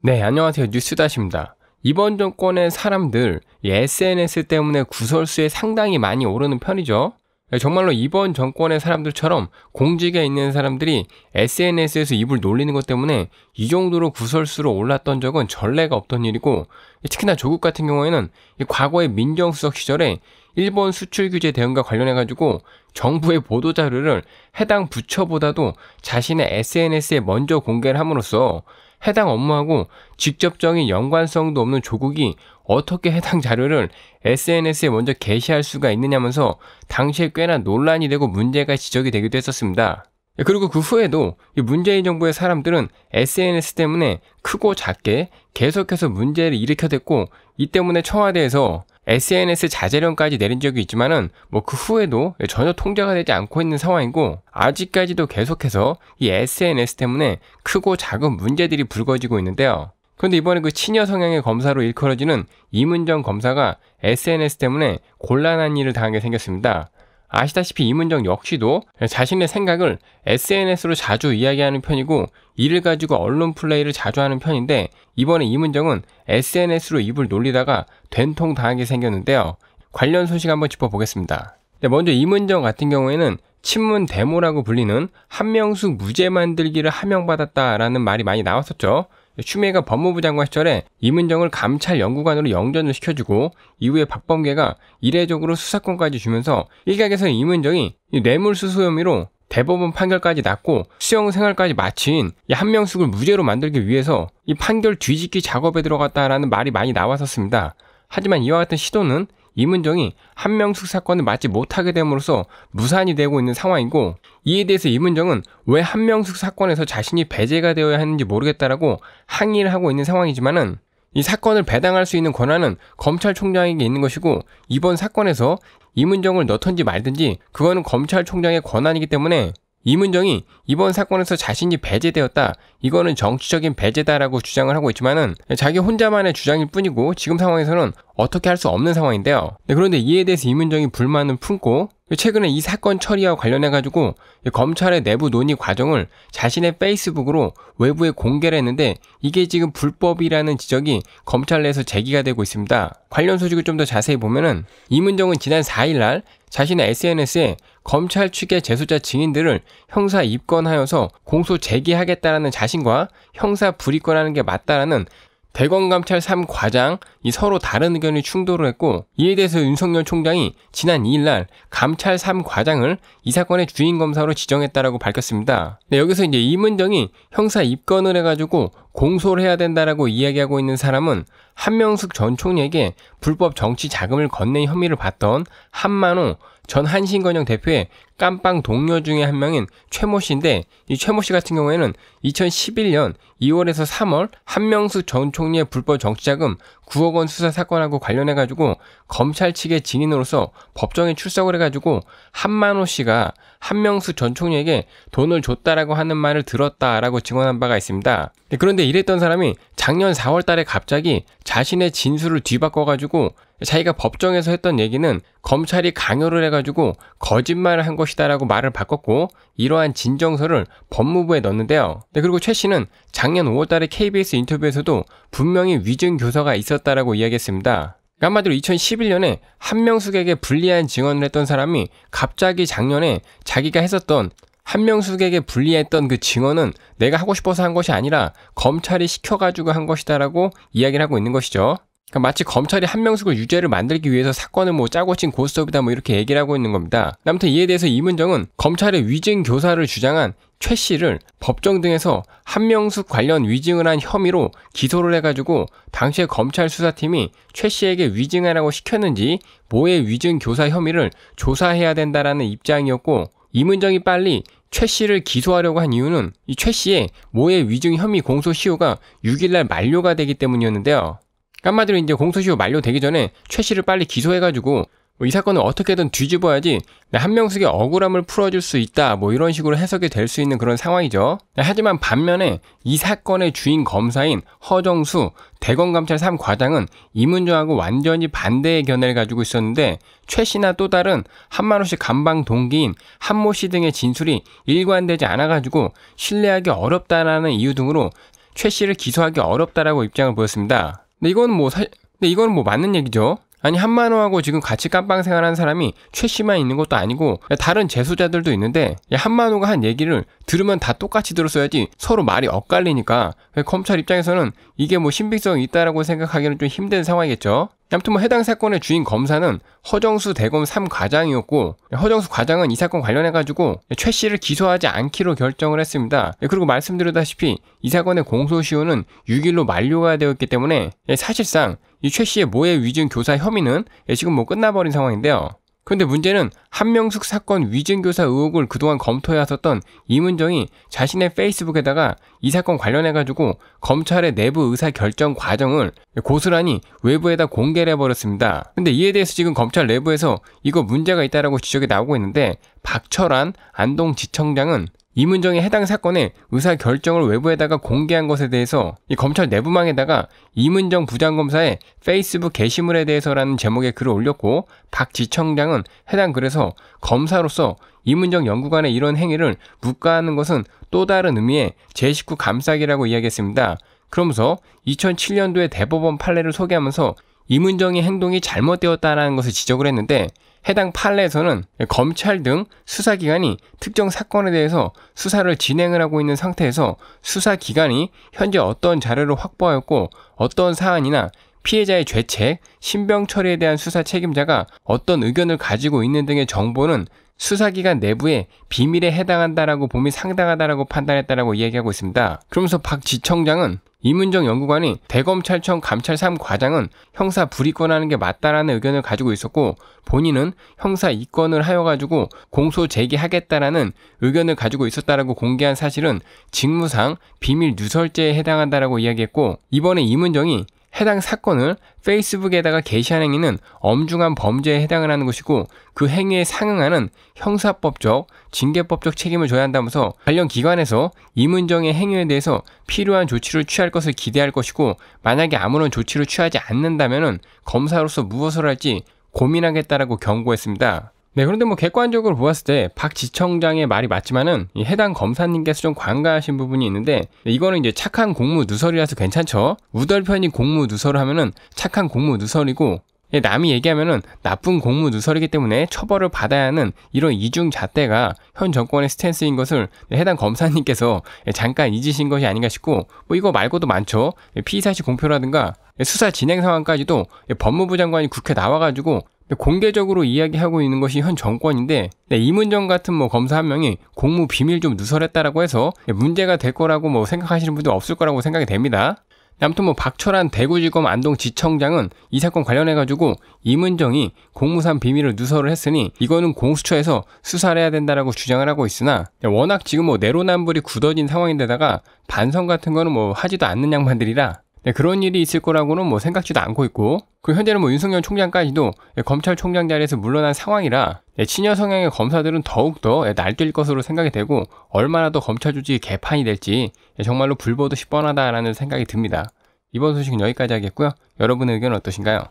네, 안녕하세요. 뉴스다입니다 이번 정권의 사람들 SNS 때문에 구설수에 상당히 많이 오르는 편이죠. 네, 정말로 이번 정권의 사람들처럼 공직에 있는 사람들이 SNS에서 입을 놀리는 것 때문에 이 정도로 구설수로 올랐던 적은 전례가 없던 일이고 특히나 조국 같은 경우에는 과거의 민정수석 시절에 일본 수출 규제 대응과 관련해 가지고 정부의 보도 자료를 해당 부처보다도 자신의 SNS에 먼저 공개를 함으로써 해당 업무하고 직접적인 연관성도 없는 조국이 어떻게 해당 자료를 SNS에 먼저 게시할 수가 있느냐면서 당시에 꽤나 논란이 되고 문제가 지적이 되기도 했었습니다. 그리고 그 후에도 문재인 정부의 사람들은 SNS 때문에 크고 작게 계속해서 문제를 일으켜댔고 이 때문에 청와대에서 SNS 자제령까지 내린 적이 있지만은 뭐 그 후에도 전혀 통제가 되지 않고 있는 상황이고 아직까지도 계속해서 이 SNS 때문에 크고 작은 문제들이 불거지고 있는데요. 그런데 이번에 그 친여 성향의 검사로 일컬어지는 이문정 검사가 SNS 때문에 곤란한 일을 당하게 생겼습니다. 아시다시피 이문정 역시도 자신의 생각을 SNS로 자주 이야기하는 편이고 이를 가지고 언론 플레이를 자주 하는 편인데 이번에 이문정은 SNS로 입을 놀리다가 된통 당하게 생겼는데요. 관련 소식 한번 짚어보겠습니다. 네, 먼저 이문정 같은 경우에는 친문 데모라고 불리는 한명숙 무죄 만들기를 하명받았다라는 말이 많이 나왔었죠. 추미애가 법무부 장관 시절에 이문정을 감찰 연구관으로 영전을 시켜주고 이후에 박범계가 이례적으로 수사권까지 주면서 일각에서 이문정이 뇌물수수 혐의로 대법원 판결까지 났고 수영 생활까지 마친 이 한명숙을 무죄로 만들기 위해서 이 판결 뒤집기 작업에 들어갔다라는 말이 많이 나왔었습니다. 하지만 이와 같은 시도는 이문정이 한명숙 사건을 맞지 못하게 됨으로써 무산이 되고 있는 상황이고 이에 대해서 이문정은 왜 한명숙 사건에서 자신이 배제가 되어야 하는지 모르겠다라고 항의를 하고 있는 상황이지만은 이 사건을 배당할 수 있는 권한은 검찰총장에게 있는 것이고 이번 사건에서 이문정을 넣든지 말든지 그거는 검찰총장의 권한이기 때문에 이문정이 이번 사건에서 자신이 배제되었다. 이거는 정치적인 배제다라고 주장을 하고 있지만은 자기 혼자만의 주장일 뿐이고 지금 상황에서는 어떻게 할 수 없는 상황인데요. 네, 그런데 이에 대해서 이문정이 불만을 품고 최근에 이 사건 처리와 관련해 가지고 검찰의 내부 논의 과정을 자신의 페이스북으로 외부에 공개를 했는데 이게 지금 불법이라는 지적이 검찰 내에서 제기가 되고 있습니다. 관련 소식을 좀 더 자세히 보면은 이문정은 지난 4일 날 자신의 SNS에 검찰 측의 재소자 증인들을 형사 입건하여서 공소 제기하겠다라는 자신과 형사 불입건하는 게 맞다라는 대검감찰 3과장 이 서로 다른 의견이 충돌을 했고 이에 대해서 윤석열 총장이 지난 2일날 감찰 3과장을 이 사건의 주인 검사로 지정했다라고 밝혔습니다. 네, 여기서 이제 이문정이 형사 입건을 해가지고 공소를 해야 된다라고 이야기하고 있는 사람은 한명숙 전 총리에게 불법 정치 자금을 건넨 혐의를 받던 한만호 전 한신건영 대표의 깜빵 동료 중에 한 명인 최모 씨인데 이 최모 씨 같은 경우에는 2011년 2월에서 3월 한명수 전 총리의 불법 정치자금 9억 원 수사 사건하고 관련해 가지고 검찰 측의 증인으로서 법정에 출석을 해 가지고 한만호 씨가 한명수 전 총리에게 돈을 줬다라고 하는 말을 들었다라고 증언한 바가 있습니다. 네, 그런데 이랬던 사람이 작년 4월 달에 갑자기 자신의 진술을 뒤바꿔 가지고 자기가 법정에서 했던 얘기는 검찰이 강요를 해 가지고 거짓말을 한 것이 것이다라고 말을 바꿨고 이러한 진정서를 법무부에 넣었는데요. 네, 그리고 최 씨는 작년 5월달에 KBS 인터뷰에서도 분명히 위증 교서가 있었다라고 이야기했습니다. 그러니까 한마디로 2011년에 한명숙에게 불리한 증언을 했던 사람이 갑자기 작년에 자기가 했었던 한명숙에게 불리했던 그 증언은 내가 하고 싶어서 한 것이 아니라 검찰이 시켜가지고 한 것이다라고 이야기를 하고 있는 것이죠. 그러니까 마치 검찰이 한명숙을 유죄를 만들기 위해서 사건을 뭐 짜고 친 고스톱이다 뭐 이렇게 얘기를 하고 있는 겁니다. 아무튼 이에 대해서 이문정은 검찰의 위증 교사를 주장한 최 씨를 법정 등에서 한명숙 관련 위증을 한 혐의로 기소를 해가지고 당시에 검찰 수사팀이 최 씨에게 위증하라고 시켰는지 모의 위증 교사 혐의를 조사해야 된다라는 입장이었고 이문정이 빨리 최 씨를 기소하려고 한 이유는 이 최 씨의 모의 위증 혐의 공소 시효가 6일날 만료가 되기 때문이었는데요. 한마디로 이제 공소시효 만료되기 전에 최 씨를 빨리 기소해가지고 뭐이 사건을 어떻게든 뒤집어야지 한명숙의 억울함을 풀어줄 수 있다 뭐 이런 식으로 해석이 될 수 있는 그런 상황이죠. 네, 하지만 반면에 이 사건의 주인 검사인 허정수 대검감찰 3과장은 이 문제하고 완전히 반대의 견해를 가지고 있었는데 최 씨나 또 다른 한만호 씨 감방 동기인 한모 씨 등의 진술이 일관되지 않아가지고 신뢰하기 어렵다라는 이유 등으로 최 씨를 기소하기 어렵다라고 입장을 보였습니다. 근데 이건 뭐 사, 근데 이건 뭐 맞는 얘기죠. 아니 한만호하고 지금 같이 깜빵 생활한 사람이 최 씨만 있는 것도 아니고 다른 재수자들도 있는데 한만호가 한 얘기를 들으면 다 똑같이 들었어야지 서로 말이 엇갈리니까 검찰 입장에서는 이게 뭐 신빙성이 있다라고 생각하기는 좀 힘든 상황이겠죠. 아무튼 뭐 해당 사건의 주인 검사는 허정수 대검 3과장이었고 허정수 과장은 이 사건 관련해가지고 최 씨를 기소하지 않기로 결정을 했습니다. 그리고 말씀드렸다시피 이 사건의 공소시효는 6일로 만료가 되었기 때문에 사실상 이최 씨의 모해 위증 교사 혐의는 예, 지금 뭐 끝나버린 상황인데요. 그런데 문제는 한명숙 사건 위증교사 의혹을 그동안 검토해 왔었던 이문정이 자신의 페이스북에다가 이 사건 관련해가지고 검찰의 내부 의사 결정 과정을 고스란히 외부에다 공개를 해버렸습니다. 근데 이에 대해서 지금 검찰 내부에서 이거 문제가 있다라고 지적이 나오고 있는데 박철환 안동지청장은 이문정이 해당 사건에 의사 결정을 외부에다가 공개한 것에 대해서 이 검찰 내부망에다가 이문정 부장검사의 페이스북 게시물에 대해서라는 제목의 글을 올렸고 박지청장은 해당 글에서 검사로서 이문정 연구관의 이런 행위를 묵과하는 것은 또 다른 의미의 제식구 감싸기라고 이야기했습니다. 그러면서 2007년도에 대법원 판례를 소개하면서 이문정의 행동이 잘못되었다는 라 것을 지적을 했는데 해당 판례에서는 검찰 등 수사기관이 특정 사건에 대해서 수사를 진행을 하고 있는 상태에서 수사기관이 현재 어떤 자료를 확보하였고 어떤 사안이나 피해자의 죄책, 신병 처리에 대한 수사 책임자가 어떤 의견을 가지고 있는 등의 정보는 수사기관 내부에 비밀에 해당한다라고 봄이 상당하다라고 판단했다라고 이야기하고 있습니다. 그러면서 박 지청장은 이문정 연구관이 대검찰청 감찰 3과장은 형사 불이권하는 게 맞다라는 의견을 가지고 있었고 본인은 형사 이권을 하여가지고 공소 제기하겠다라는 의견을 가지고 있었다라고 공개한 사실은 직무상 비밀 누설죄에 해당한다라고 이야기했고 이번에 이문정이 해당 사건을 페이스북에다가 게시한 행위는 엄중한 범죄에 해당을 하는 것이고 그 행위에 상응하는 형사법적, 징계법적 책임을 져야 한다면서 관련 기관에서 이문정의 행위에 대해서 필요한 조치를 취할 것을 기대할 것이고 만약에 아무런 조치를 취하지 않는다면 검사로서 무엇을 할지 고민하겠다라고 경고했습니다. 네, 그런데 뭐 객관적으로 보았을 때 박 지청장의 말이 맞지만은 해당 검사님께서 좀 관가하신 부분이 있는데 이거는 이제 착한 공무 누설이라서 괜찮죠. 우덜편이 공무 누설을 하면은 착한 공무 누설이고 예, 남이 얘기하면은 나쁜 공무 누설이기 때문에 처벌을 받아야 하는 이런 이중 잣대가 현 정권의 스탠스인 것을 네, 해당 검사님께서 예, 잠깐 잊으신 것이 아닌가 싶고 뭐 이거 말고도 많죠. 예, 피의사실 공표라든가 수사 진행 상황까지도 법무부 장관이 국회 나와가지고 공개적으로 이야기하고 있는 것이 현 정권인데 네, 이문정 같은 뭐 검사 한 명이 공무 비밀 좀 누설했다라고 해서 문제가 될 거라고 뭐 생각하시는 분도 없을 거라고 생각이 됩니다. 아무튼 뭐 박철환 대구지검 안동지청장은 이 사건 관련해가지고 이문정이 공무상 비밀을 누설을 했으니 이거는 공수처에서 수사를 해야 된다라고 주장을 하고 있으나 네, 워낙 지금 뭐 내로남불이 굳어진 상황인데다가 반성 같은 거는 뭐 하지도 않는 양반들이라 네, 그런 일이 있을 거라고는 뭐 생각지도 않고 있고 그 현재는 뭐 윤석열 총장까지도 예, 검찰총장 자리에서 물러난 상황이라 예, 친여 성향의 검사들은 더욱더 예, 날뛸 것으로 생각이 되고 얼마나 더 검찰 조직이 개판이 될지 정말로 불보듯이 뻔하다라는 생각이 듭니다. 이번 소식은 여기까지 하겠고요. 여러분의 의견은 어떠신가요?